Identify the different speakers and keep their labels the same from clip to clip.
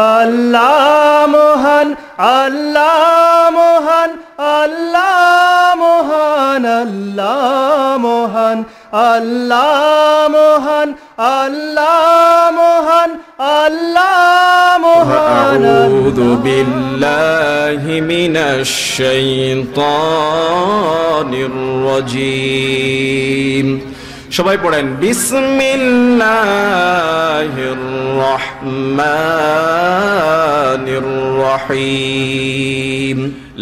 Speaker 1: আল্লাহ মহান আল্লাহ মহান আল্লাহ মহান আল্লাহ মহান আল্লাহ মহান আল্লাহ মহান আল্লাহ মহান আউযু বিল্লাহি মিনাশ শাইতানির রাজীম সবাই পড়েন বিসমিল্লাহির রহমানির রহিম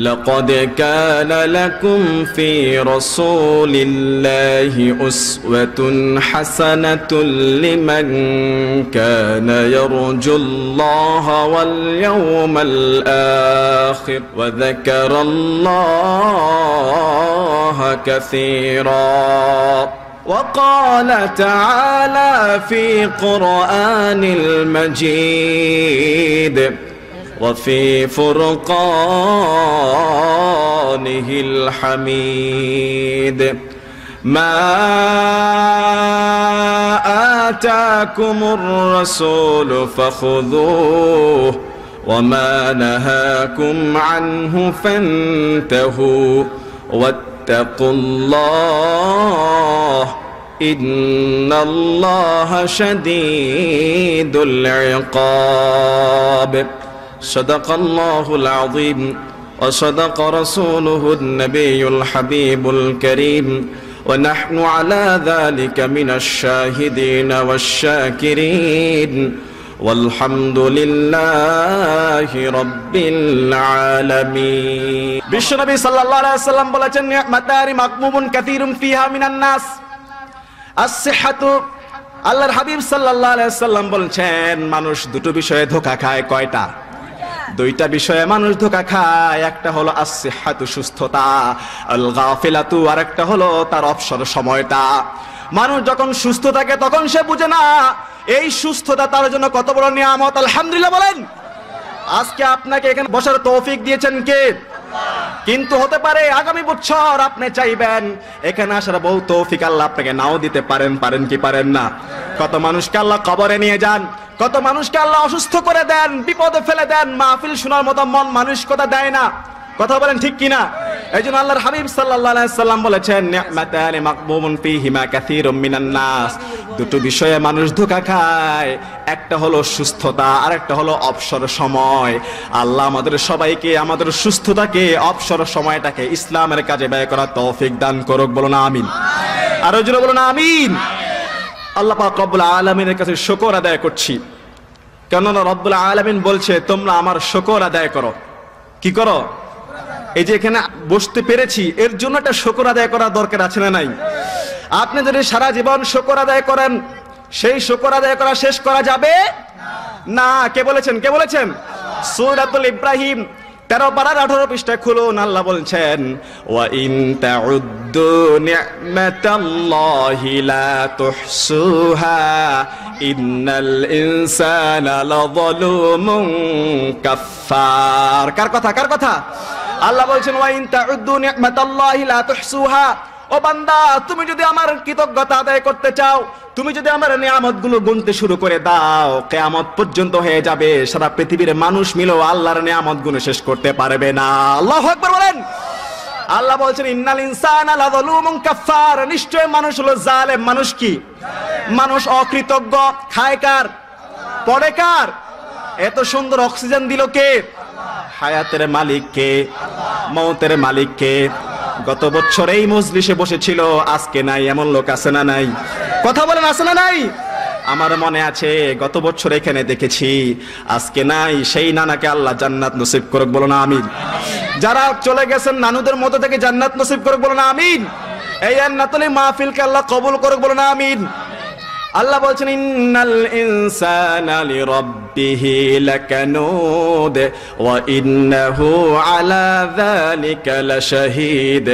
Speaker 1: لقد كان لكم في رسول الله أسوة حسنة لمن كان يرجو الله واليوم الآخر وذكر الله كثيرا وقال تعالى في قرآن المجيد وفي فرقانه الحميد ما آتاكم الرسول فخذوه وما نهاكم عنه فانتهوا واتقوا الله إن الله شديد العقاب صدق الله العظيم وصدق رسوله النبي الحبيب الكريم ونحن على ذلك من الشاهدين والشاكرين আলহামদুলিল্লাহি সাল্লাম বলেছেন হাবিব বলেছেন মানুষ দুটো বিষয়ে ধোকা খায় কয়টা দুইটা বিষয়ে মানুষ ধোকা খায় একটা হলো আসিহাতু সুস্থতা গাফিলাতু আর একটা হলো তার অবসর সময়টা মানুষ যখন সুস্থ থাকে তখন সে বুঝে না এই সুস্থতা তার জন্য কত বড় নিয়ামত আলহামদুলিল্লাহ বলেন আজকে আপনাকে এখানে বসার তৌফিক দিয়েছেন কে কিন্তু হতে পারে আগামী বছর আপনি চাইবেন এখানে আসার বহু তৌফিক আল্লাহ আপনাকে নাও দিতে পারেন পারেন কি পারেন না কত মানুষকে আল্লাহ কবরে নিয়ে যান কত মানুষকে আল্লাহ অসুস্থ করে দেন বিপদে ফেলে দেন মাহফিল শোনার মতো মন মানুষ কথা দেয় না কথা বলেন ঠিক কিনা এই জন্য আল্লাহর হাবিব সাল্লাম বলেছেন দুটো বিষয়ে মানুষ ধোকা খায় একটা হলো সুস্থতা আর একটা হলো অবসর সময় আল্লাহ আমাদের সবাইকে আমাদের সুস্থতাকে অবসর সময়টাকে ইসলামের কাজে ব্যয় করা তৌফিক দান করুক বলো না আমিন আর ওই জন্য বলো না আমিন আল্লাহ কবুল আলমিনের কাছে শকর আদায় করছি কেননা রব্বুল আলমিন বলছে তোমরা আমার শকর আদায় করো কি করো এই যে এখানে বসতে পেরেছি এর জন্য একটা শকর আদায় করার দরকার আছে না নাই আপনি যদি সারা জীবন শকর আদায় করেন সেই শকর আদায় করা শেষ করা যাবে না কে বলেছেন কে বলেছেন সৈরাতুল ইব্রাহিম তেরো পাড়ার আঠারো পৃষ্ঠায় খুলুন আল্লাহ বলছেন ওয়াইন ইন ইন্নাল কার কথা কার কথা আল্লাহ বলছেন ওয়াইন তাউদ্দু নি'মাতাল্লাহি লা তুহসুহা ও বান্দা তুমি যদি আমার কৃতজ্ঞতা আদায় করতে চাও তুমি যদি আমার নিয়ামত গুলো গুনতে শুরু করে দাও কেয়ামত পর্যন্ত হয়ে যাবে সারা পৃথিবীর মানুষ মিলো আল্লাহর নিয়ামত গুলো শেষ করতে পারবে না আল্লাহ একবার বলেন আল্লাহ বলছেন ইন্নাল ইনসান আলাদুলুমুন কাফার নিশ্চয় মানুষ হলো জালেম মানুষ কি মানুষ অকৃতজ্ঞ খায় কার পরে কার এত সুন্দর অক্সিজেন দিল কে হায়াতের মালিককে মৌতের মালিককে গত বছর এই মজলিসে বসেছিল আজকে নাই এমন লোক আছে না নাই কথা বলেন আছে না নাই আমার মনে আছে গত বছর এখানে দেখেছি আজকে নাই সেই নানাকে আল্লাহ জান্নাত নসিব করুক বলো না আমিন যারা চলে গেছেন নানুদের মতো থেকে জান্নাত নসিব করুক বলো না আমিন এই আন্নাতলি মাহফিলকে আল্লাহ কবুল করুক বলো না আমিন আল্লাহ বলছেন ইন্নাল ইনসানা লিরাব্বিহি লাকানুদ ওয়া ইন্নাহু আলা যালিকা লাশাহীদ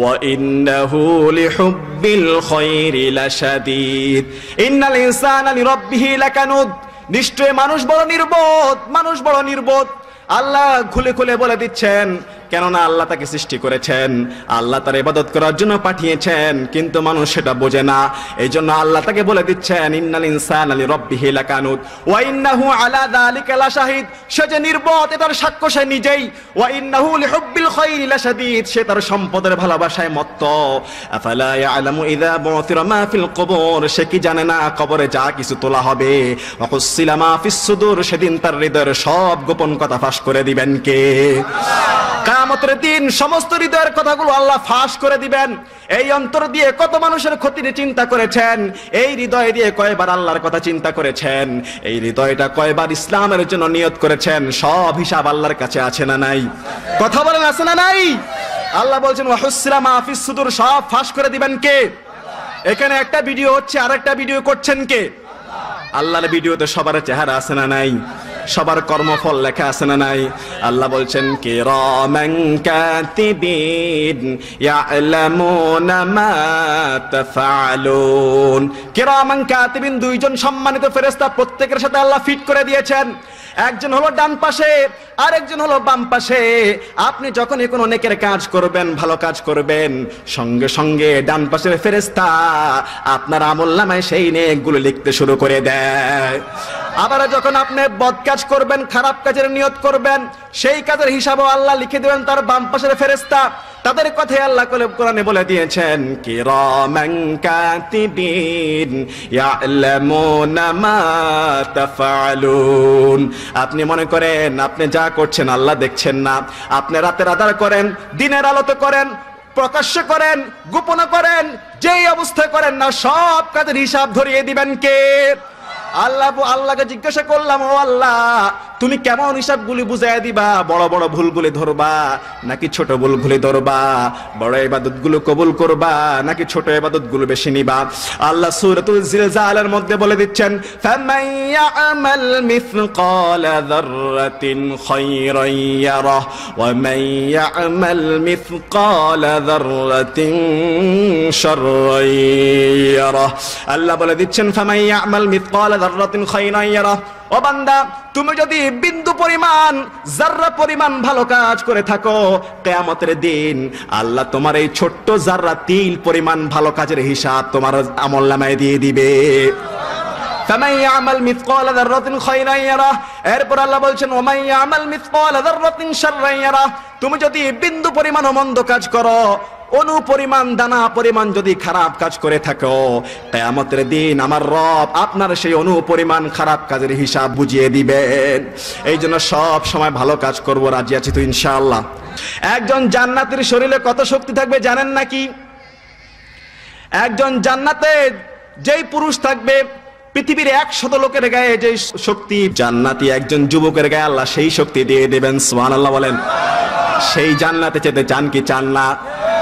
Speaker 1: ওয়া ইন্নাহু লিহুব্বিল খায়রি লাশাদীদ ইন্নাল ইনসানা লিরাব্বিহি লাকানুদ নিশ্চয় মানুষ বড় নির্বোধ মানুষ বড় নির্বোধ আল্লাহ খুলে খুলে বলে দিচ্ছেন কেননা আল্লাহ তাকে সৃষ্টি করেছেন আল্লাহ তার ইবাদত করার জন্য পাঠিয়েছেন কিন্তু মানুষ সেটা বোঝে না এই জন্য আল্লাহ তাকে বলে দিচ্ছেন ইন্নাল ইনসান আলী রব্বিহি লাকানুত ওয়া ইন্নাহু আলা যালিকা শাহিদ সে যে নির্বত তার সাক্ষ্য সে নিজেই ওয়া ইন্নাহু লিহুব্বিল খাইরি লাশাদীদ সে তার সম্পদের ভালোবাসায় মত্ত আফালা ইয়ালামু ইযা বুথিরা মা ফিল কবর সে কি জানে না কবরে যা কিছু তোলা হবে ওয়াকুসসিলা মা ফিস সুদুর সেদিন তার হৃদয়ের সব গোপন কথা ফাঁস করে দিবেন কে আল্লাহ কামতের দিন সমস্ত হৃদয়ের কথাগুলো আল্লাহ ফাঁস করে দিবেন এই অন্তর দিয়ে কত মানুষের ক্ষতির চিন্তা করেছেন এই হৃদয় দিয়ে কয়বার আল্লাহর কথা চিন্তা করেছেন এই হৃদয়টা কয়বার ইসলামের জন্য নিয়ত করেছেন সব হিসাব আল্লাহর কাছে আছে না নাই কথা বলেন আছে না নাই আল্লাহ বলছেন ওয়াহুসিলা মাহফিজ সুদুর সব ফাঁস করে দিবেন কে এখানে একটা ভিডিও হচ্ছে আরেকটা ভিডিও করছেন কে আল্লাহর ভিডিওতে সবার চেহারা আছে না নাই সবার কর্মফল লেখা আছে না নাই আল্লাহ বলছেন কে রমেন কাতিবিন ইয়ালামুনা কাতিবিন দুইজন সম্মানিত ফেরেশতা প্রত্যেকের সাথে আল্লাহ ফিট করে দিয়েছেন একজন হলো ডান পাশে আরেকজন হলো বাম পাশে আপনি যখন এখন অনেকের কাজ করবেন ভালো কাজ করবেন সঙ্গে সঙ্গে ডান পাশের ফেরেস্তা আপনার আমল নামায় সেই নেকগুলো লিখতে শুরু করে দেয় আবার যখন আপনি বদ কাজ করবেন খারাপ কাজের নিয়ত করবেন সেই কাজের হিসাবও আল্লাহ লিখে দেবেন তার বাম পাশের ফেরেস্তা তাদের কথাই আল্লাহ কোরআনে বলে দিয়েছেন কি আপনি মনে করেন আপনি যা করছেন আল্লাহ দেখছেন না আপনি রাতের আদার করেন দিনের আলোতে করেন প্রকাশ্য করেন গোপন করেন যেই অবস্থা করেন না সব কাজের হিসাব ধরিয়ে দিবেন কে আল্লাহ আল্লাহকে জিজ্ঞাসা করলাম ও আল্লাহ তুমি কেমন হিসাবগুলি বুঝাই দিবা বড় বড় ভুলগুলি ধরবা নাকি ছোট ভুলগুলি ধরবা বড় ইবাদতগুলো কবুল করবা নাকি ছোট ইবাদতগুলো বেশি নিবা আল্লাহ সূরাতুল জিলজালের মধ্যে বলে দিচ্ছেন ফামান ইয়ামাল মিসকালা যাররাতিন খায়রান ইয়ারা ওয়া মান ইয়ামাল মিসকালা যাররাতিন শাররান ইয়ারা আল্লাহ বলে দিচ্ছেন ফামান ইয়ামাল মিসকালা যাররাতিন খায়রান ইয়ারা ও বান্দা তুমি যদি বিন্দু পরিমাণ জাররা পরিমাণ ভালো কাজ করে থাকো কেয়ামতের দিন আল্লাহ তোমার এই ছোট্ট জাররা তিল পরিমাণ ভালো কাজের হিসাব তোমার আমল নামায় দিয়ে দিবে এরপর আল্লাহ বলছেন তুমি যদি বিন্দু পরিমাণ মন্দ কাজ করো অনু পরিমাণ দানা পরিমাণ যদি খারাপ কাজ করে থাকো কেয়ামতের দিন আমার রব আপনার সেই অনু পরিমাণ খারাপ কাজের হিসাব বুঝিয়ে দিবেন এই জন্য সব সময় ভালো কাজ করবো রাজি আছি তো ইনশাআল্লাহ একজন জান্নাতের শরীরে কত শক্তি থাকবে জানেন নাকি একজন জান্নাতে যেই পুরুষ থাকবে পৃথিবীর একশত লোকের গায়ে যে শক্তি জান্নাতি একজন যুবকের গায়ে আল্লাহ সেই শক্তি দিয়ে দেবেন সোহান আল্লাহ বলেন সেই জান্নাতে যেতে চান কি চান না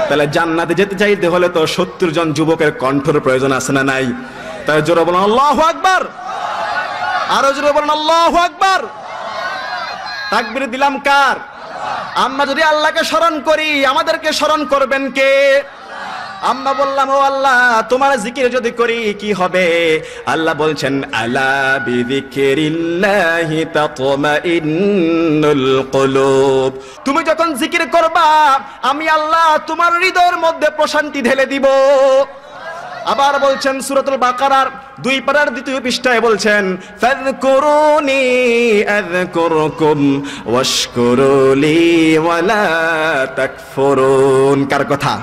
Speaker 1: তাহলে জান্নাতে যেতে চাইতে হলে তো সত্তর জন যুবকের কণ্ঠর প্রয়োজন আছে না নাই তাহলে জোরে বলেন আল্লাহ আকবার আরো জোরে বলেন আল্লাহ আকবার তাকবির দিলাম কার আমরা যদি আল্লাহকে স্মরণ করি আমাদেরকে স্মরণ করবেন কে আমরা বললাম ও আল্লাহ তোমার জিকির যদি করি কি হবে আল্লাহ বলছেন আলা বিযিকিরিল্লাহি তাতমাইন্নুল কুলুব তুমি যখন জিকির করবা আমি আল্লাহ তোমার হৃদয়ের মধ্যে প্রশান্তি ঢেলে দিব আবার বলছেন সুরতুল বাকারার দুই পারার দ্বিতীয় পৃষ্ঠায় বলছেন ফাযকুরুনি আযকুরকুম ওয়াশকুরুলি ওয়ালা তাকফুরুন কার কথা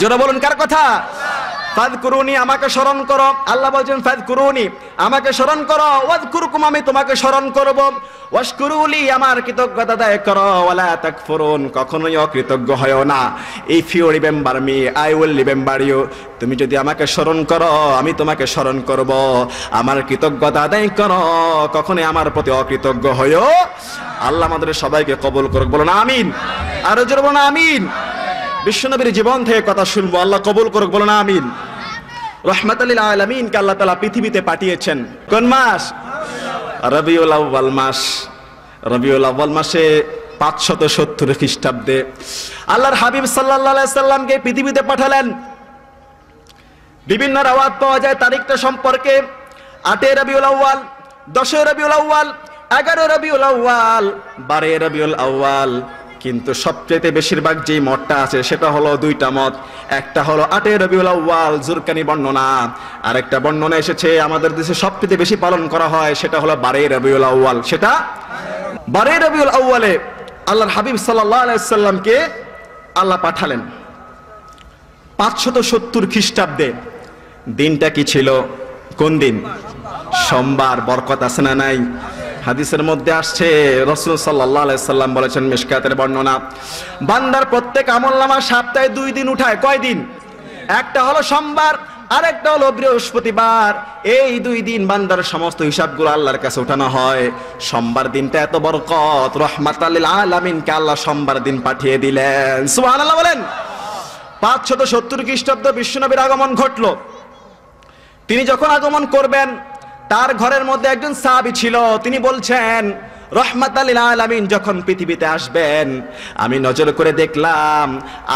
Speaker 1: জোরে বলুন কার কথা ফাদ কুরুনি আমাকে স্মরণ করো আল্লাহ বলছেন ফাদ কুরুনি আমাকে স্মরণ করো ওয়াদ কুরুকুম আমি তোমাকে স্মরণ করব ওয়াশকুরুলি আমার কৃতজ্ঞতা দায় করো ওয়ালা তাকফুরুন কখনোই অকৃতজ্ঞ হয় না if you remember me I will remember you তুমি যদি আমাকে স্মরণ করো আমি তোমাকে স্মরণ করব আমার কৃতজ্ঞতা আদায় করো কখনোই আমার প্রতি অকৃতজ্ঞ হয়েও আল্লাহ আমাদের সবাইকে কবল করুক না আমিন আরো জোর না আমিন বিশ্বনবীর জীবন থেকে কথা শুনবো আল্লাহ কবুল করুক বলো না আমিন রহমাত আলমিনকে আল্লাহ তালা পৃথিবীতে পাঠিয়েছেন কোন মাস রবিউল মাস রবিউল মাসে পাঁচশত সত্তর খ্রিস্টাব্দে আল্লাহর হাবিব সাল্লাহ সাল্লামকে পৃথিবীতে পাঠালেন বিভিন্ন রাওয়াত পাওয়া যায় তারিখটা সম্পর্কে আটে রবিউল আউ্বাল দশে রবিউল আউ্বাল এগারো রবিউল আউ্বাল বারে রবিউল আউ্বাল কিন্তু সবচেয়ে বেশিরভাগ যে মতটা আছে সেটা হলো দুইটা মত একটা হলো আটে রবিউল আউ্য়াল জুরকানি বর্ণনা আর একটা বর্ণনা এসেছে আমাদের দেশে সবচেয়ে বেশি পালন করা হয় সেটা হলো বারে রবিউল আউ্ল সেটা বারে রবিউল আউ্য়ালে আল্লাহর হাবিব সাল্লাহামকে আল্লাহ পাঠালেন পাঁচশত সত্তর খ্রিস্টাব্দে দিনটা কি ছিল কোন দিন সোমবার বরকত আছে না নাই হাদিসের মধ্যে আসছে রসুল সাল্লাহ সাল্লাম বলেছেন মিসকাতের বর্ণনা বান্দার প্রত্যেক আমল নামা সপ্তাহে দুই দিন উঠায় কয় দিন একটা হলো সোমবার আরেকটা হলো বৃহস্পতিবার এই দুই দিন বান্দার সমস্ত হিসাবগুলো আল্লাহর কাছে উঠানো হয় সোমবার দিনটা এত বরকত রহমাত আলমিনকে আল্লাহ সোমবার দিন পাঠিয়ে দিলেন সুহান আল্লাহ বলেন পাঁচশত সত্তর খ্রিস্টাব্দ বিশ্বনবীর আগমন ঘটল তিনি যখন আগমন করবেন তার ঘরের মধ্যে একজন সাবি ছিল তিনি বলছেন রহমাত আমিন যখন পৃথিবীতে আসবেন আমি নজর করে দেখলাম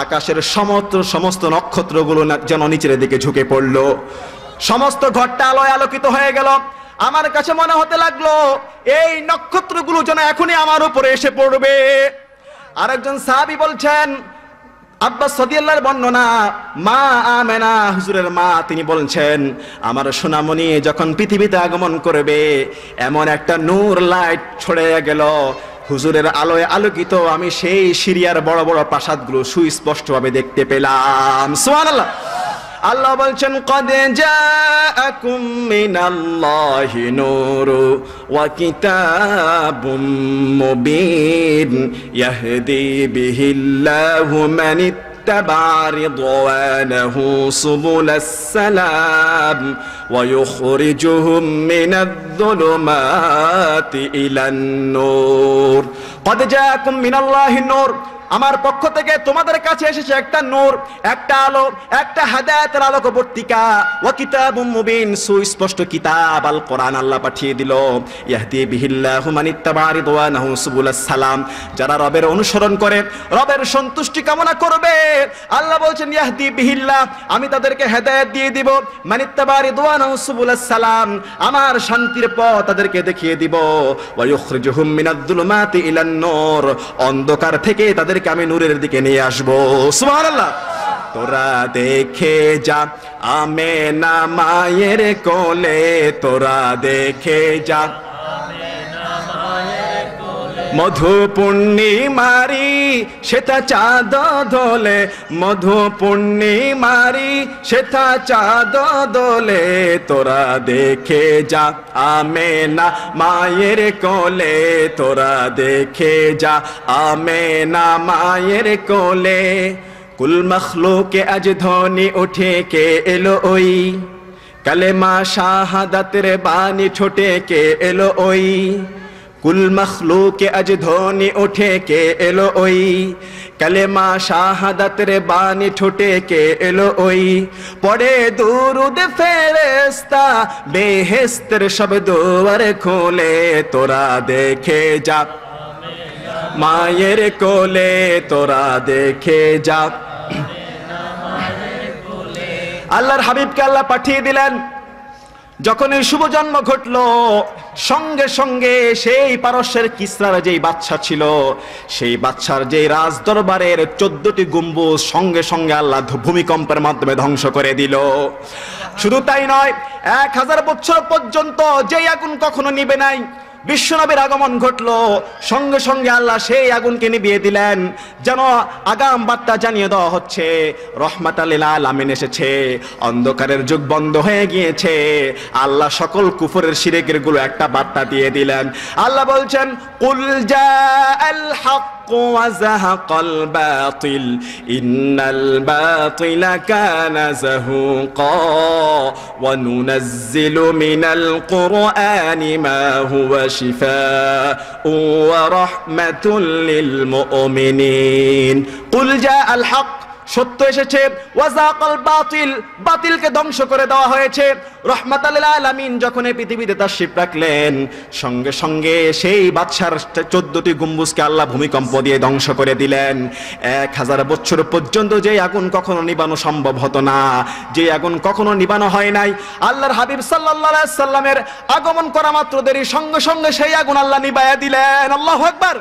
Speaker 1: আকাশের সমস্ত সমস্ত নক্ষত্রগুলো যেন নিচের দিকে ঝুঁকে পড়লো সমস্ত ঘরটা আলোয় আলোকিত হয়ে গেল আমার কাছে মনে হতে লাগলো এই নক্ষত্রগুলো যেন এখনই আমার উপরে এসে পড়বে আরেকজন সাহাবি বলছেন আব্বাস সদিয়াল্লার বর্ণনা মা আমেনা হুজুরের মা তিনি বলছেন আমার সোনামণি যখন পৃথিবীতে আগমন করবে এমন একটা নূর লাইট ছড়ে গেল হুজুরের আলোয় আলোকিত আমি সেই সিরিয়ার বড় বড় প্রাসাদগুলো সুস্পষ্টভাবে দেখতে পেলাম সোয়ান আল্লাহ আল্লাহ বলছেন কদে জাআকুম মিনাল্লাহি নূরু ওয়া কিতাবুম يهدي ইয়াহদি বিহিল্লাহু من اتبع رضوانه سبل السلام ويخرجهم من الظلمات إلى النور قد جاءكم من الله النور আমার পক্ষ থেকে তোমাদের কাছে এসেছে একটা নূর একটা আলো একটা হাদায়াতের আলোক বর্তিকা ও কিতাব মুবিন সুস্পষ্ট কিতাব আল কোরআন আল্লাহ পাঠিয়ে দিল ইয়াহদি বিহিল্লাহু মানিত্তাবারি দোয়ানাহু সুবুলাস সালাম যারা রবের অনুসরণ করে রবের সন্তুষ্টি কামনা করবে আল্লাহ বলছেন ইয়াহদি বিহিল্লাহ আমি তাদেরকে হেদায়েত দিয়ে দিব মানিত্তাবারি দোয়ানাহু সুবুলাস সালাম আমার শান্তির পথ তাদেরকে দেখিয়ে দিব ওয়া ইউখরিজুহুম মিনাদ দুলুমাতি ইলান নূর অন্ধকার থেকে তাদের তাদেরকে আমি নূরের দিকে নিয়ে আসবো সুবহানাল্লাহ তোরা দেখে যা আমে না মায়ের কোলে তোরা দেখে যা মধু পূর্ণিমারি সেটা চাঁদ দোলে মধু পূর্ণিমারি সেটা চাঁদ দোলে তোরা দেখে যা আমে না মায়ের কোলে তোরা দেখে যা আমে না মায়ের কোলে কুল মখলুকে আজ ধনি উঠে কে এলো ওই কালেমা শাহাদাতের বাণী ছোটে কে এলো ওই কুল মখলুকে আজ ধোনি উঠে কে এলো ওই কালেমা শাহাদাত রে বাণী ঠোঁটে কে এলো ওই পড়ে দুরুদ ফেরেস্তা বেহেস্তের সব দুয়ার খোলে তোরা দেখে যা মায়ের কোলে তোরা দেখে যা আল্লাহর হাবিবকে আল্লাহ পাঠিয়ে দিলেন যখন এই শুভ জন্ম ঘটল সঙ্গে সঙ্গে সেই পারস্যের কিসরার যেই বাচ্চা ছিল সেই বাচ্চার যে রাজ দরবারের চোদ্দটি গম্বুজ সঙ্গে সঙ্গে আল্লাহ ভূমিকম্পের মাধ্যমে ধ্বংস করে দিল শুধু তাই নয় এক হাজার বছর পর্যন্ত যেই আগুন কখনো নিবে নাই বিশ্বনবীর আগমন ঘটলো সঙ্গে সঙ্গে আল্লাহ সেই আগুনকে নিবিয়ে দিলেন যেন আগাম বার্তা জানিয়ে দেওয়া হচ্ছে রহমাতালিলা আমিন এসেছে অন্ধকারের যুগ বন্ধ হয়ে গিয়েছে আল্লাহ সকল কুফরের সিরেকের গুলো একটা বার্তা দিয়ে দিলেন আল্লাহ বলছেন উলজা হক الحق وزهق الباطل إن الباطل كان زهوقا وننزل من القرآن ما هو شفاء ورحمة للمؤمنين قل جاء الحق সত্য এসেছে ওয়াজাকাল বাতিল বাতিলকে ধ্বংস করে দেওয়া হয়েছে রহমাতাল্লাহ আলামিন যখন এই পৃথিবীতে তার শিব রাখলেন সঙ্গে সঙ্গে সেই বাদশার চোদ্দটি গম্বুজকে আল্লাহ ভূমিকম্প দিয়ে ধ্বংস করে দিলেন এক হাজার বছর পর্যন্ত যে আগুন কখনো নিবানো সম্ভব হতো না যে আগুন কখনো নিবানো হয় নাই আল্লাহর হাবিব সাল্লা সাল্লামের আগমন করা মাত্র দেরি সঙ্গে সঙ্গে সেই আগুন আল্লাহ নিবায়া দিলেন আল্লাহ একবার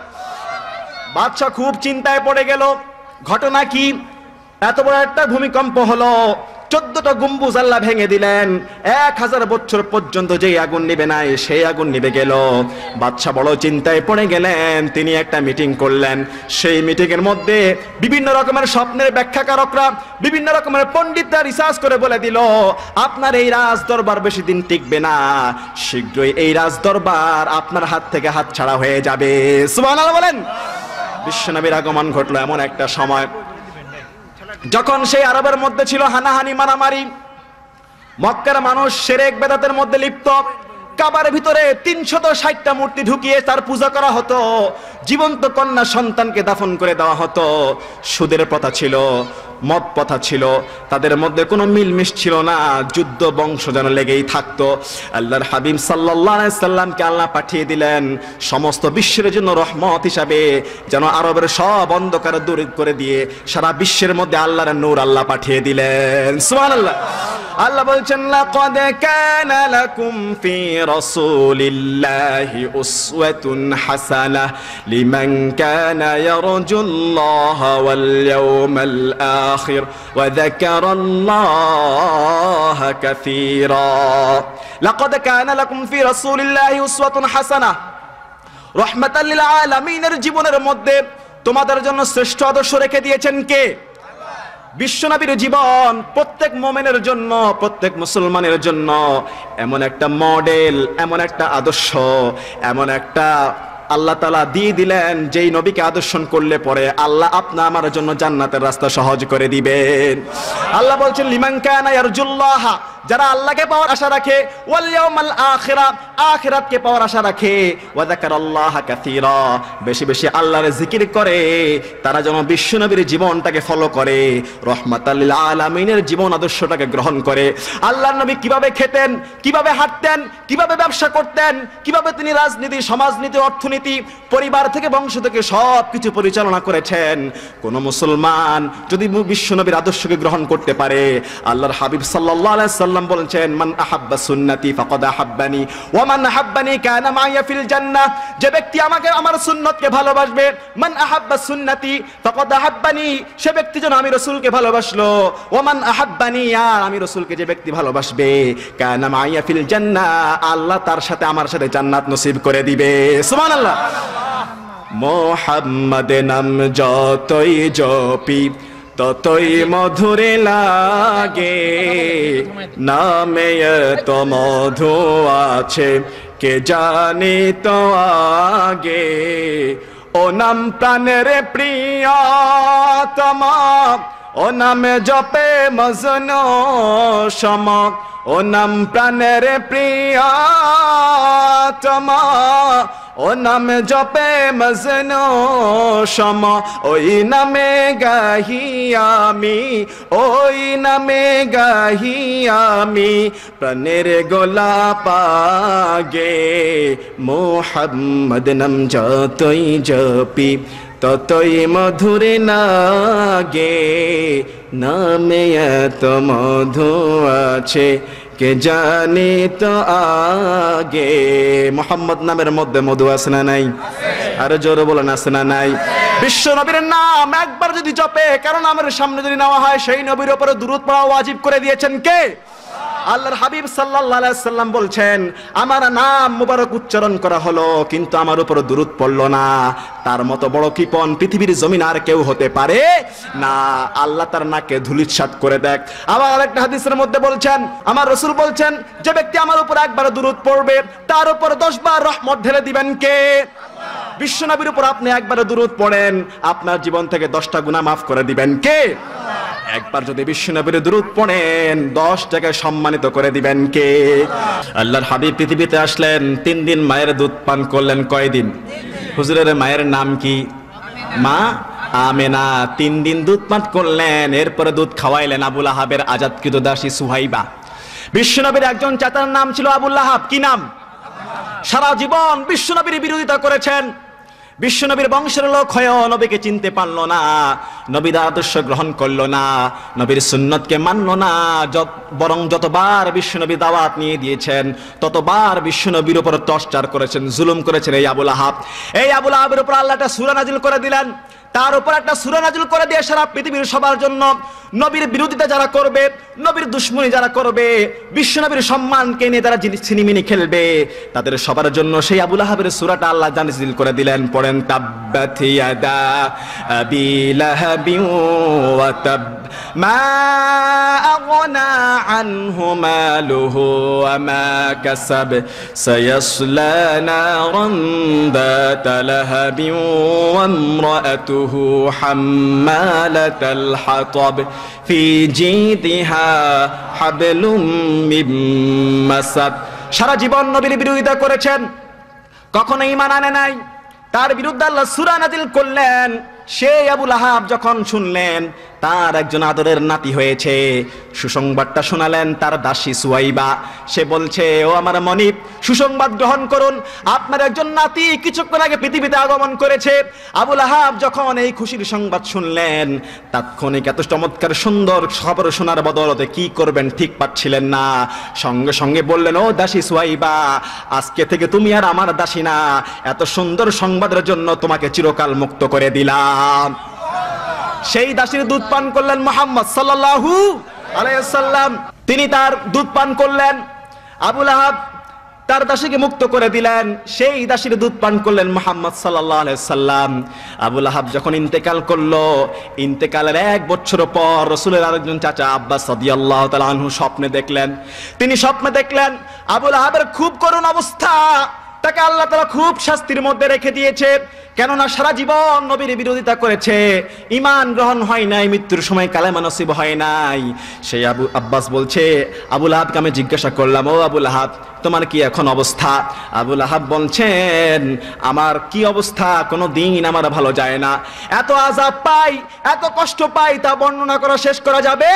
Speaker 1: বাদশাহ খুব চিন্তায় পড়ে গেল ঘটনা কি এত বড় একটা ভূমিকম্প হলো চোদ্দটা গম্বুজ আল্লাহ ভেঙে দিলেন এক হাজার বছর পর্যন্ত যেই আগুন নিবে নাই সেই আগুন নিবে গেল বাচ্চা বড় চিন্তায় পড়ে গেলেন তিনি একটা মিটিং করলেন সেই মিটিংয়ের মধ্যে বিভিন্ন রকমের স্বপ্নের ব্যাখ্যাকারকরা বিভিন্ন রকমের পণ্ডিতরা রিসার্চ করে বলে দিল আপনার এই রাজ দরবার বেশি দিন টিকবে না শীঘ্রই এই রাজ দরবার আপনার হাত থেকে হাত ছাড়া হয়ে যাবে সুবহানাল্লাহ বলেন বিশ্বনবীর আগমন ঘটলো এমন একটা সময় যখন সেই আরবের মধ্যে ছিল হানাহানি মারামারি মক্কার মানুষ সেরেক বেদাতের মধ্যে লিপ্ত কাবার ভিতরে তিনশত ষাটটা মূর্তি ঢুকিয়ে তার পূজা করা হতো জীবন্ত কন্যা সন্তানকে দাফন করে দেওয়া হতো সুদের প্রথা ছিল মত পথা ছিল তাদের মধ্যে কোনো মিলমিশ ছিল না যুদ্ধ বংশ যেন লেগেই থাকতো আল্লাহর হাবিম সাল্লাহ সাল্লামকে আল্লাহ পাঠিয়ে দিলেন সমস্ত বিশ্বের জন্য রহমত হিসাবে যেন আরবের সব অন্ধকার দূর করে দিয়ে সারা বিশ্বের মধ্যে আল্লাহর নূর আল্লাহ পাঠিয়ে দিলেন আল্লাহ আল্লাহ বলছেন আল্লাহ কানা الآخر وذكر الله كثيرا لقد كان لكم في رسول الله أسوة حسنة رحمة للعالمين জীবনের মধ্যে তোমাদের জন্য শ্রেষ্ঠ আদর্শ রেখে দিয়েছেন কে বিশ্বনবীর জীবন প্রত্যেক মোমেনের জন্য প্রত্যেক মুসলমানের জন্য এমন একটা মডেল এমন একটা আদর্শ এমন একটা আল্লাহ তালা দিয়ে দিলেন যেই নবীকে আদর্শন করলে পরে আল্লাহ আপনা আমার জন্য জান্নাতের রাস্তা সহজ করে দিবেন আল্লাহ বলছেন লিমাঙ্কানা যারা আল্লাহকে পাওয়ার আশা রাখে ওয়াল আখিরা আখিরাতকে পাওয়ার আশা রাখে ওয়া যাকারাল্লাহা কাসীরা বেশি বেশি আল্লাহর জিকির করে তারা যেন বিশ্বনবীর জীবনটাকে ফলো করে রহমাতাল লিল আলামিনের জীবন আদর্শটাকে গ্রহণ করে আল্লাহর নবী কিভাবে খেতেন কিভাবে হাঁটতেন কিভাবে ব্যবসা করতেন কিভাবে তিনি রাজনীতি সমাজনীতি অর্থনীতি নীতি পরিবার থেকে বংশ থেকে সব কিছু পরিচালনা করেছেন কোন মুসলমান যদি বিশ্বনবীর আদর্শকে গ্রহণ করতে পারে আল্লাহর হাবিব সাল্লাম বলেছেন মান আহাব্বা সুন্নতি ফাকাদ আহাব্বানি মান আহাব্বানি কেন মাইয়া ফিল জান্নাহ যে ব্যক্তি আমাকে আমার সুন্নতকে ভালোবাসবে মান আহাব্বা সুন্নতি ফাকাদ সে ব্যক্তি যেন আমি রসুলকে ভালোবাসলো ওয়া মান আহাব্বানি আর আমি রসুলকে যে ব্যক্তি ভালোবাসবে কেন মাইয়া ফিল জান্না আল্লাহ তার সাথে আমার সাথে জান্নাত নসিব করে দিবে সুমান মোহাম্মদে নাম যতই জপি ততই মধুরে লাগে নামে এত মধু আছে কে জানি তো আগে ও নাম প্রাণের প্রিয়তম ও নাম জপে মজন সমক ও নাম প্রাণের প্রিয়তম ও নামে জপে মজন সম ওই নামে আমি ওই নামে আমি প্রণের গোলা পাগে মোহাম্মদ নাম যতই জপি ততই মধুর নাগে নামে এত মধু আছে কে জানি তো আগে মোহাম্মদ নামের মধ্যে মধু আছে না নাই আরো জোরে বলেন আছে না নাই বিশ্ব নবীর নাম একবার যদি জপে কারণ আমার সামনে যদি নেওয়া হয় সেই নবীর উপরে দূরত ওয়াজিব করে দিয়েছেন কে আল্লাহর হাবিব সাল্লাহ সাল্লাম বলছেন আমার নাম মুবারক উচ্চারণ করা হলো কিন্তু আমার উপর দূরত পড়ল না তার মতো বড় কিপন পৃথিবীর জমিন আর কেউ হতে পারে না আল্লাহ তার নাকে ধুলিচ্ছাদ করে দেখ আবার আরেকটা হাদিসের মধ্যে বলছেন আমার রসুল বলছেন যে ব্যক্তি আমার উপর একবার দূরত পড়বে তার উপর দশবার রহমত ঢেলে দিবেন কে আল্লাহ বিশ্বনবীর উপর আপনি একবারে দূরত পড়েন আপনার জীবন থেকে দশটা গুণা মাফ করে দিবেন কে একবার যদি বিশ্বনবীর দূরত পড়েন দশ জায়গায় সম্মানিত করে দিবেন কে আল্লাহর হাবিব পৃথিবীতে আসলেন তিন দিন মায়ের দুধ পান করলেন কয়দিন হুজুরের মায়ের নাম কি মা আমেনা তিন দিন দুধ পান করলেন এরপরে দুধ খাওয়াইলেন আবুল আহাবের আজাদকৃত দাসী সুহাইবা বিশ্বনবীর একজন চাচার নাম ছিল আবুল্লাহাব কি নাম সারা জীবন বিশ্বনবীর বিরোধিতা করেছেন বিশ্বনবীর বংশের লোক হয়েও নবীকে চিনতে পারল না নবীর আদর্শ গ্রহণ করল না নবীর সুন্নতকে মানল না বরং যতবার বিশ্বনবী দাওয়াত নিয়ে দিয়েছেন ততবার বিশ্বনবীর উপর টর্চার করেছেন জুলুম করেছেন এই আবুল আহাব এই আবুল আহাবের উপর আল্লাহটা সুরানাজিল করে দিলেন তার উপর একটা সুরা নাজুল করে দিয়ে সারা পৃথিবীর সবার জন্য নবীর বিরোধিতা যারা করবে নবীর দুশ্মনী যারা করবে বিশ্ব নবীর সম্মানকে নিয়ে তারা ছিনিমিনি খেলবে তাদের সবার জন্য সেই আবুল আহাবের সুরাটা আল্লাহ জানিসিল করে দিলেন পড়েন তাব্বাথিয়াদা আবি মা আগনা আনহু মালুহু মা কাসাব সায়াসলা নারান দাতা امرأته حمالة الحطب في جيدها حبل من مسد সারা জীবন নবীর বিরোধিতা করেছেন কখনো ইমান আনে নাই তার বিরুদ্ধে আল্লাহ সুরা নাজিল করলেন সে আবুল আহাব যখন শুনলেন তার একজন আদরের নাতি হয়েছে সুসংবাদটা শোনালেন তার দাসী সুয়াইবা সে বলছে ও আমার মনিব সুসংবাদ গ্রহণ করুন আপনার একজন নাতি কিছুক্ষণ আগে পৃথিবীতে আগমন করেছে আবুল আহাব যখন এই খুশির সংবাদ শুনলেন তাৎক্ষণিক এত চমৎকার সুন্দর খবর শোনার বদলতে কি করবেন ঠিক পাচ্ছিলেন না সঙ্গে সঙ্গে বললেন ও দাসী সুয়াইবা আজকে থেকে তুমি আর আমার দাসী না এত সুন্দর সংবাদের জন্য তোমাকে চিরকাল মুক্ত করে দিলাম সেই দাসীর দুধ পান করলেন মোহাম্মদ সাল্লাহু আলাইসাল্লাম তিনি তার দুধ পান করলেন আবুল আহাব তার দাসীকে মুক্ত করে দিলেন সেই দাসীর দুধ পান করলেন মোহাম্মদ সাল্লাম আবুল আহাব যখন ইন্তেকাল করলো ইন্তেকালের এক বছর পর রসুলের আরেকজন চাচা আব্বাস সদিয়াল্লাহ তালাহু স্বপ্নে দেখলেন তিনি স্বপ্নে দেখলেন আবুল আহাবের খুব করুণ অবস্থা তাকে আল্লাহ তালা খুব শাস্তির মধ্যে রেখে দিয়েছে কেননা সারা জীবন নবীর বিরোধিতা করেছে ইমান গ্রহণ হয় নাই মৃত্যুর সময় কালেমা নসিব হয় নাই সেই আবু আব্বাস বলছে আবুল আহাবকে আমি জিজ্ঞাসা করলাম ও আবুল আহাব তোমার কি এখন অবস্থা আবুল আহাব বলছেন আমার কি অবস্থা কোনো দিন আমার ভালো যায় না এত আজাব পাই এত কষ্ট পাই তা বর্ণনা করা শেষ করা যাবে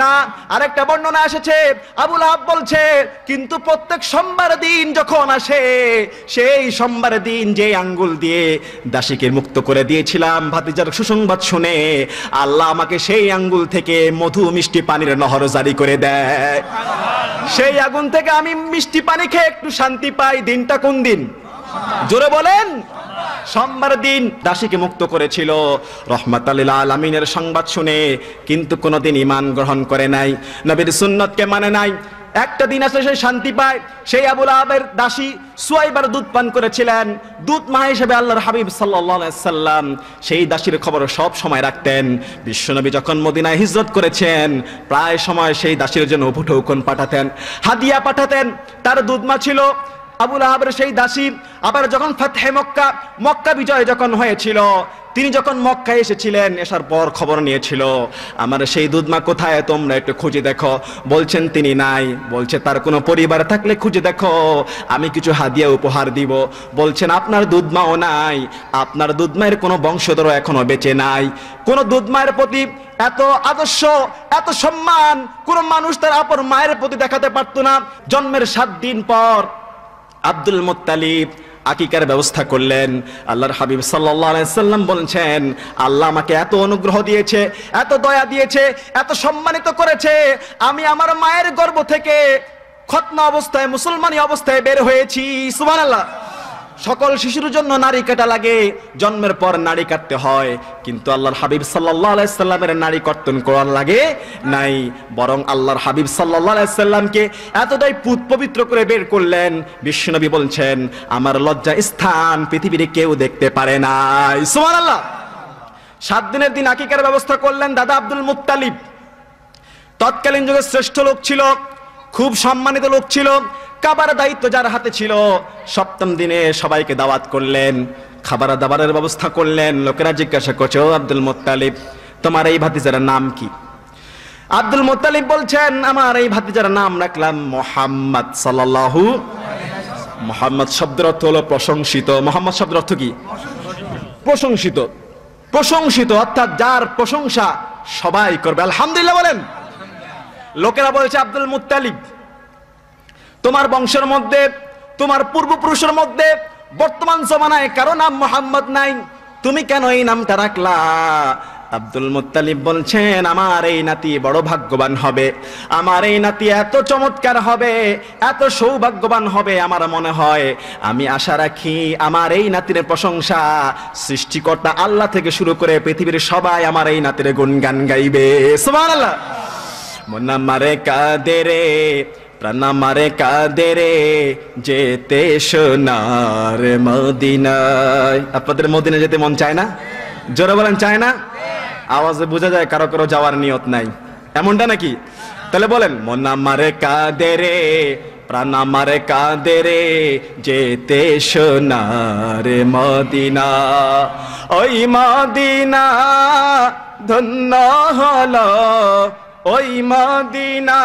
Speaker 1: না আরেকটা বর্ণনা এসেছে আবুল আহ বলছে কিন্তু প্রত্যেক সোমবার দিন যখন আসে সেই সোমবার দিন যে আঙ্গুল দিয়ে দাসীকে মুক্ত করে দিয়েছিলাম ভাতিজার সুসংবাদ শুনে আল্লাহ আমাকে সেই আঙ্গুল থেকে মধু মিষ্টি পানির নহর জারি করে দেয় সেই আগুন থেকে আমি মিষ্টি পানি খেয়ে একটু শান্তি পাই দিনটা কোন দিন জোরে বলেন সোমবার দিন দাসীকে মুক্ত করেছিল রহমাতালিল আলমিনের সংবাদ শুনে কিন্তু কোনোদিন ইমান গ্রহণ করে নাই নবীর সুন্নতকে মানে নাই একটা দিন আসে সে শান্তি পায় সেই আবুল আবের দাসী সুয়াইবার দুধ পান করেছিলেন দুধ মা হিসেবে আল্লাহর হাবিব সাল্লাম সেই দাসীর খবর সব সময় রাখতেন বিশ্বনবী যখন মদিনায় হিজরত করেছেন প্রায় সময় সেই দাসীর জন্য উপুঠৌকন পাঠাতেন হাদিয়া পাঠাতেন তার দুধ মা ছিল আবুল আহাবের সেই দাসী আবার যখন ফাতে মক্কা মক্কা বিজয় যখন হয়েছিল তিনি যখন মক্কা এসেছিলেন এসার পর খবর নিয়েছিল আমার সেই দুধমা কোথায় তোমরা একটু খুঁজে দেখো বলছেন তিনি নাই বলছে তার কোনো পরিবার থাকলে খুঁজে দেখো আমি কিছু হাদিয়া উপহার দিব বলছেন আপনার দুধমাও নাই আপনার দুধমায়ের কোনো বংশধরও এখনো বেঁচে নাই কোনো দুধমায়ের প্রতি এত আদর্শ এত সম্মান কোন মানুষ তার আপন মায়ের প্রতি দেখাতে পারত না জন্মের সাত দিন পর আব্দুল মোত্তালিব আকিকার ব্যবস্থা করলেন আল্লাহর হাবিব সাল্লাম বলছেন আল্লাহ আমাকে এত অনুগ্রহ দিয়েছে এত দয়া দিয়েছে এত সম্মানিত করেছে আমি আমার মায়ের গর্ব থেকে খতনা অবস্থায় মুসলমানি অবস্থায় বের হয়েছি সুমান আল্লাহ সকল শিশুর জন্য নারী কাটা লাগে জন্মের পর নারী কাটতে হয় কিন্তু আল্লাহর হাবিব সাল্লাহ আলাইসাল্লামের নারী কর্তন করার লাগে নাই বরং আল্লাহর হাবিব আলাইসাল্লামকে এতটাই পুত পবিত্র করে বের করলেন বিশ্বনবী বলছেন আমার লজ্জা স্থান পৃথিবীর কেউ দেখতে পারে নাই সুমান আল্লাহ সাত দিনের দিন আকিকার ব্যবস্থা করলেন দাদা আব্দুল মুতালিব তৎকালীন যুগে শ্রেষ্ঠ লোক ছিল খুব সম্মানিত লোক ছিল কাবার দায়িত্ব যার হাতে ছিল সপ্তম দিনে সবাইকে দাওয়াত করলেন খাবার দাবারের ব্যবস্থা করলেন লোকেরা জিজ্ঞাসা করছে ও আব্দুল মোত্তালিব তোমার এই ভাতিজার নাম কি আব্দুল মোত্তালিব বলছেন আমার এই ভাতিজার নাম রাখলাম মোহাম্মদ সাল্লাহু মোহাম্মদ শব্দের অর্থ হলো প্রশংসিত মোহাম্মদ শব্দের অর্থ কি প্রশংসিত প্রশংসিত অর্থাৎ যার প্রশংসা সবাই করবে আলহামদুলিল্লাহ বলেন লোকেরা বলছে আব্দুল মুতালিব তোমার বংশের মধ্যে তোমার পূর্বপুরুষের মধ্যে বর্তমান জমানায় কারো নাম মোহাম্মদ নাই তুমি কেন এই নামটা রাখলা আব্দুল মুতালিব বলছেন আমার এই নাতি বড় ভাগ্যবান হবে আমার এই নাতি এত চমৎকার হবে এত সৌভাগ্যবান হবে আমার মনে হয় আমি আশা রাখি আমার এই নাতির প্রশংসা সৃষ্টিকর্তা আল্লাহ থেকে শুরু করে পৃথিবীর সবাই আমার এই নাতির গুণগান গাইবে সোমান আল্লাহ মনামারে কাদের প্রাণামারে কাদেরে যেতে সোনার মদিনায় আপনাদের মদিনা যেতে মন চায় না জোরে বলেন চায় না আওয়াজে বোঝা যায় কারো কারো যাওয়ার নিয়ত নাই এমনটা নাকি তাহলে বলেন মন আমারে কাদেরে প্রাণ আমার কাদেরে যেতে সোনার মদিনা ওই মদিনা ধন্য হলো ওই মদিনা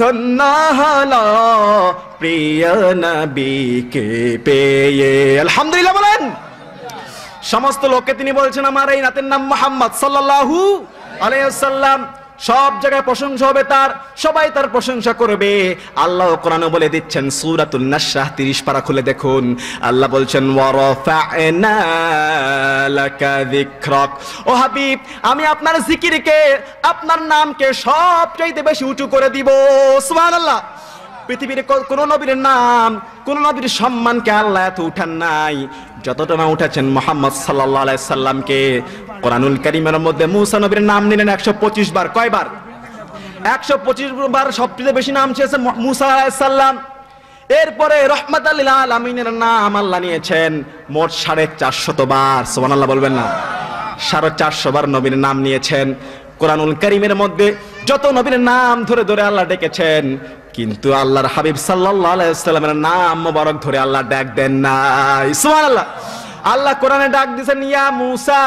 Speaker 1: ধন্য হল প্রিয় নবীকে পেয়ে আলহামদুলিল্লাহ বলেন সমস্ত লোককে তিনি বলছেন আমার এই নাতের নাম মোহাম্মদ সাল্লাহু আলাইসাল্লাম সব জায়গায় প্রশংসা হবে তার সবাই তার প্রশংসা করবে আল্লাহ কোরআন বলে দিচ্ছেন সুরাতুল নাসাহ তিরিশ পারা খুলে দেখুন আল্লাহ বলছেন ও হাবিব আমি আপনার জিকিরকে আপনার নামকে সবচাইতে বেশি উঁচু করে দিব সুমান আল্লাহ পৃথিবীর কোন নবীর নাম কোন নবীর সম্মানকে আল্লাহ এত উঠান নাই যতটা না উঠেছেন মোহাম্মদ সাল্লাহ সাল্লামকে কোরআনুল করিমের মধ্যে মুসা নবীর নাম নিলেন একশো পঁচিশ বার কয়বার একশো পঁচিশ বার সবচেয়ে বেশি নাম চেয়েছে মুসা আলাহিসাল্লাম এরপরে রহমত আল্লাহ আমিনের নাম আল্লাহ নিয়েছেন মোট সাড়ে চারশত বার সোমান আল্লাহ বলবেন না সাড়ে চারশো বার নবীর নাম নিয়েছেন কোরআনুল করিমের মধ্যে যত নবীর নাম ধরে ধরে আল্লাহ ডেকেছেন কিন্তু আল্লাহর হাবিব সাল্লাহ আলাইসাল্লামের নাম মোবারক ধরে আল্লাহ ডাক দেন না সোমান আল্লাহ আল্লাহ কোরআনে ডাক দিয়েছেন ইয়া মুসা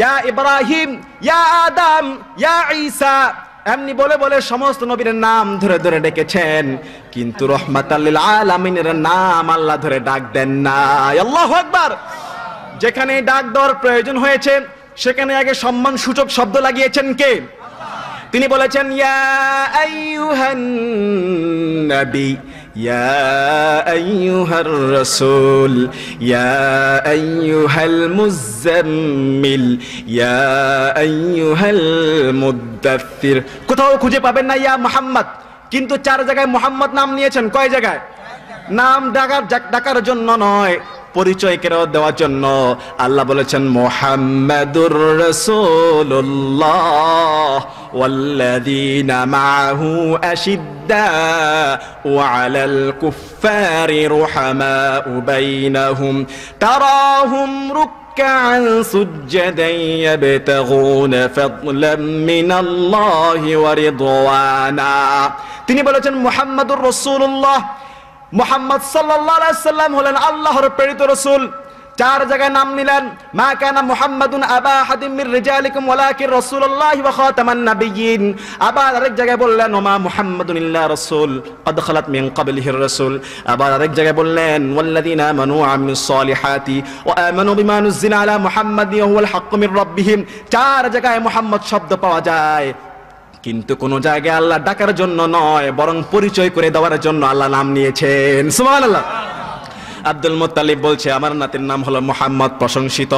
Speaker 1: ইয়া ইব্রাহিম ইয়া আদাম ইয়া ঈসা এমনি বলে বলে সমস্ত নবীর নাম ধরে ধরে ডেকেছেন কিন্তু রহমাতাল্লিল আলামিনের নাম আল্লাহ ধরে ডাক দেন না আল্লাহ আকবার যেখানে ডাক দেওয়ার প্রয়োজন হয়েছে সেখানে আগে সম্মান সূচক শব্দ লাগিয়েছেন কে তিনি বলেছেন ইয়া আইয়ুহান নবী কোথাও খুঁজে পাবেন না ইয়া মোহাম্মদ কিন্তু চার জায়গায় মোহাম্মদ নাম নিয়েছেন কয় জায়গায় নাম ডাকার ডাকার জন্য নয় পরিচয় কেন দেওয়ার জন্য আল্লাহ বলেছেন মোহাম্মদুর রসুল্লাহ والذين معه أشداء وعلى الكفار رحماء بينهم تراهم ركعا سجدا يبتغون فضلا من الله ورضوانا তিনি বলেছেন মুহাম্মাদুর রাসূলুল্লাহ মুহাম্মদ সাল্লাল্লাহু আলাইহি সাল্লাম হলেন আল্লাহর প্রেরিত রাসূল চার জায়গায় নাম নিলেন মা কানা মুহাম্মাদুন আবা হাদিমির রিজালিকুম ওয়ালাকির রাসূলুল্লাহি ওয়া খাতামান নাবিয়িন আবার আরেক জায়গায় বললেন ওমা মুহাম্মাদুন ইল্লা রাসূল কদ খালাত মিন ক্বাবলিহির রাসূল আবার আরেক জায়গায় বললেন ওয়াল্লাযিনা আমানু আমিলুস সালিহাতি ওয়া আমানু বিমা নুযিলা আলা মুহাম্মাদি ওয়া হুয়াল হাক্কু মির রাব্বিহিম চার জায়গায় মুহাম্মদ শব্দ পাওয়া যায় কিন্তু কোন জায়গায় আল্লাহ ডাকার জন্য নয় বরং পরিচয় করে দেওয়ার জন্য আল্লাহ নাম নিয়েছেন সুবহানাল্লাহ আব্দুল মুত্তালিব বলছে আমার নাতির নাম হলো মোহাম্মদ প্রশংসিত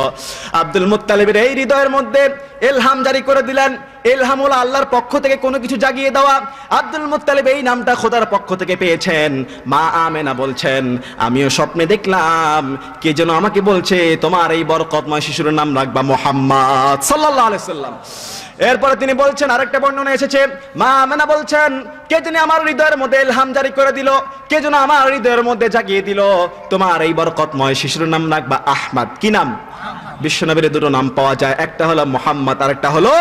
Speaker 1: আব্দুল মুত্তালিবের এই হৃদয়ের মধ্যে এলহাম জারি করে দিলেন এলহাম আল্লাহর পক্ষ থেকে কোনো কিছু জাগিয়ে দেওয়া আব্দুল মুত্তালিব এই নামটা খোদার পক্ষ থেকে পেয়েছেন মা আমেনা বলছেন আমিও স্বপ্নে দেখলাম কে যেন আমাকে বলছে তোমার এই বরকতময় শিশুর নাম রাখবা মোহাম্মদ সাল্লাহ আলাইসাল্লাম এরপরে তিনি বলছেন আরেকটা বর্ণনা এসেছে মা আমেনা বলছেন কে যেন আমার হৃদয়ের মধ্যে এলহাম জারি করে দিল কে যেন আমার হৃদয়ের মধ্যে জাগিয়ে দিল তোমার এই বরকতময় শিশুর নাম রাখবা আহমাদ কি নাম বিশ্বনবীর দুটো নাম পাওয়া যায় একটা হলো মোহাম্মদ আর একটা হলো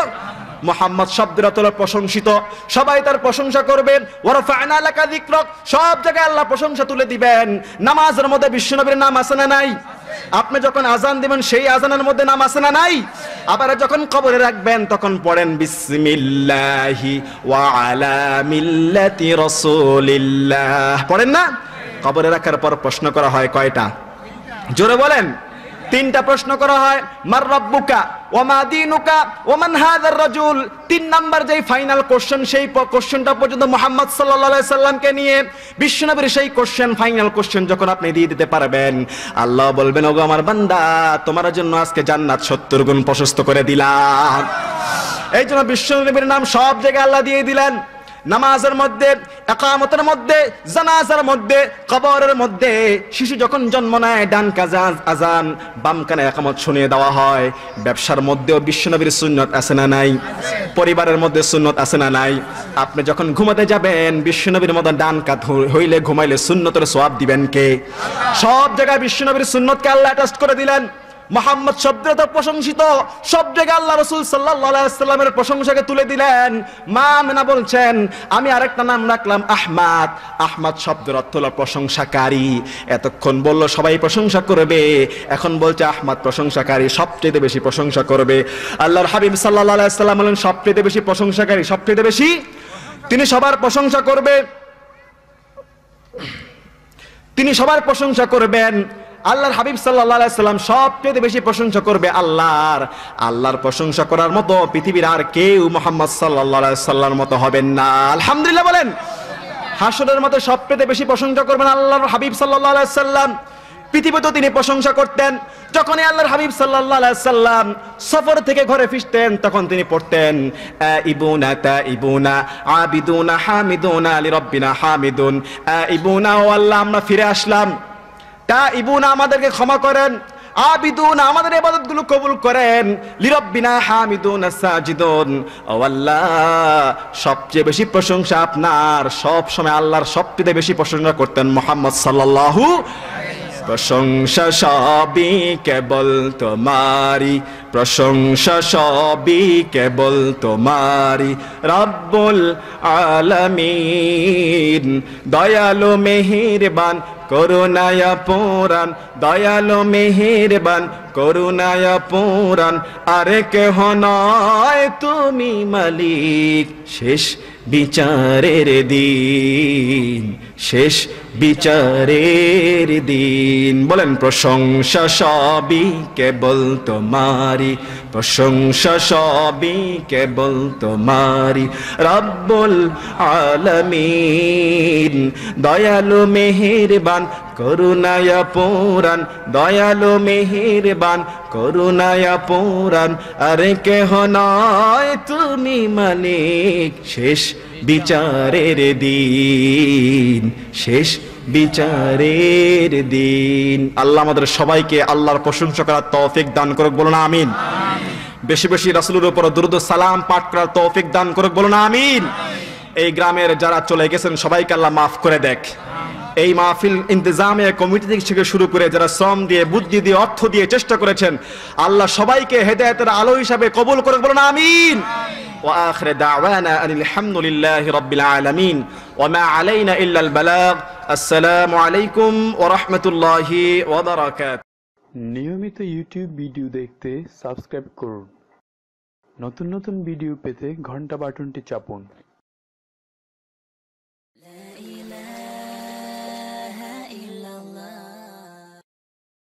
Speaker 1: মোহাম্মদ শব্দরা তোলা প্রশংসিত সবাই তার প্রশংসা করবেন ওরফায়না এলাকা দিক্রক সব জায়গায় আল্লাহ প্রশংসা তুলে দিবেন নামাজের মধ্যে বিশ্বনবীর নাম আছে না নাই আপনি যখন আজান দিবেন সেই আজানের মধ্যে নাম আছে না নাই আবার যখন কবরে রাখবেন তখন পড়েন বিসমিল্লাহি ওয়া আলা মিল্লাতি রাসূলিল্লাহ পড়েন না কবরে রাখার পর প্রশ্ন করা হয় কয়টা জোরে বলেন তিনটা প্রশ্ন করা হয় মার রব্বুকা ওমা দিনুকা ওমান হাদার রাজুল তিন নাম্বার যেই ফাইনাল কোশ্চেন সেই কোশ্চেনটা পর্যন্ত মোহাম্মদ সাল্লাহ সাল্লামকে নিয়ে বিশ্বনবীর সেই কোশ্চেন ফাইনাল কোশ্চেন যখন আপনি দিয়ে দিতে পারবেন আল্লাহ বলবেন ওগো আমার বান্দা তোমার জন্য আজকে জান্নাত সত্তর গুণ প্রশস্ত করে দিলাম এই জন্য বিশ্বনবীর নাম সব জায়গায় আল্লাহ দিয়ে দিলেন নামাজের মধ্যে একামতের মধ্যে জানাজার মধ্যে কবরের মধ্যে শিশু যখন জন্ম নেয় ডান কাজাজ আজান বাম কানে একামত শুনিয়ে দেওয়া হয় ব্যবসার মধ্যেও বিশ্বনবীর সুন্নত আছে না নাই পরিবারের মধ্যে সুন্নত আছে না নাই আপনি যখন ঘুমাতে যাবেন বিশ্বনবীর মতো ডান কাত হইলে ঘুমাইলে সুন্নতের সোয়াব দিবেন কে সব জায়গায় বিশ্বনবীর সুন্নতকে আল্লাহ অ্যাটাস্ট করে দিলেন মোহাম্মদ শব্দে তো প্রশংসিত সব জায়গায় আল্লাহ রসুল সাল্লাহামের প্রশংসাকে তুলে দিলেন মা মেনা বলছেন আমি আরেকটা নাম রাখলাম আহমাদ আহমাদ শব্দের অর্থ প্রশংসাকারী এতক্ষণ বলল সবাই প্রশংসা করবে এখন বলছে আহমাদ প্রশংসাকারী সবচেয়ে বেশি প্রশংসা করবে আল্লাহর হাবিব সাল্লাহ সাল্লাম বলেন সবচেয়ে বেশি প্রশংসাকারী সবচেয়ে বেশি তিনি সবার প্রশংসা করবে তিনি সবার প্রশংসা করবেন আল্লাহর হাবিব সাল্লাহ সাল্লাম সবচেয়ে বেশি প্রশংসা করবে আল্লাহর আল্লাহর প্রশংসা করার মতো পৃথিবীর আর কেউ মোহাম্মদ সাল্লাহ সাল্লাহর মতো হবেন না আলহামদুলিল্লাহ বলেন হাসনের মতো সবচেয়ে বেশি প্রশংসা করবেন আল্লাহর হাবিব সাল্লাহ সাল্লাম তিনি প্রশংসা করতেন যখনই আল্লাহর হাবিব সাল্লাহ সাল্লাম সফর থেকে ঘরে ফিরতেন তখন তিনি পড়তেন তা আলী রব্বিনা হামিদুন ইবুনা ও আল্লাহ আমরা ফিরে আসলাম তা ইবুন আমাদেরকে ক্ষমা করেন আবিদুন আমাদের গুলো কবুল করেন লিরব্বিনা হামিদুন সাজিদুন ও আল্লাহ সবচেয়ে বেশি প্রশংসা আপনার সব সময় আল্লাহর সবচেয়ে বেশি প্রশংসা করতেন মোহাম্মদ সাল্লাল্লাহু প্রশংসা সবই কেবল তোমারি প্রশংসা সবই কেবল তোমারি রাব্বুল আলমিন দয়ালু মেহেরবান করুণায়া পুরাণ দয়ালু মেহেরবান করুণায়া পুরাণ আরে কেহ নয় তুমি মালিক শেষ বিচারের দিন শেষ বিচারের দিন বলেন প্রশংসা সবই কেবল তোমারি প্রশংসা সবই কেবল তোমারি রব্বুল আলমিন দয়ালু মেহেরবান করুণায়া পৌরাণ দয়ালু মেহেরবান করুণায়া পৌরাণ আরে কেহ নয় তুমি মানে শেষ বিচারের দিন শেষ বিচারের দিন আল্লাহ আমাদের সবাইকে আল্লাহর প্রশংসা করার তৌফিক দান করুক বলুন আমিন বেশি বেশি রাসুলের উপর দ্রুত সালাম পাঠ করার তৌফিক দান করুক বলুন আমিন এই গ্রামের যারা চলে গেছেন সবাইকে আল্লাহ মাফ করে দেখ এই মাহফিল ইন্তজামে কমিটি থেকে শুরু করে যারা শ্রম দিয়ে বুদ্ধি দিয়ে অর্থ দিয়ে চেষ্টা করেছেন আল্লাহ সবাইকে হেদায়তের আলো হিসাবে কবুল করে বলুন আমিন وآخر دعوانا أن الحمد لله رب العالمين وما علينا إلا البلاغ السلام عليكم ورحمة الله وبركاته নিয়মিত ইউটিউব ভিডিও দেখতে সাবস্ক্রাইব করুন নতুন নতুন ভিডিও পেতে ঘন্টা বাটনটি চাপুন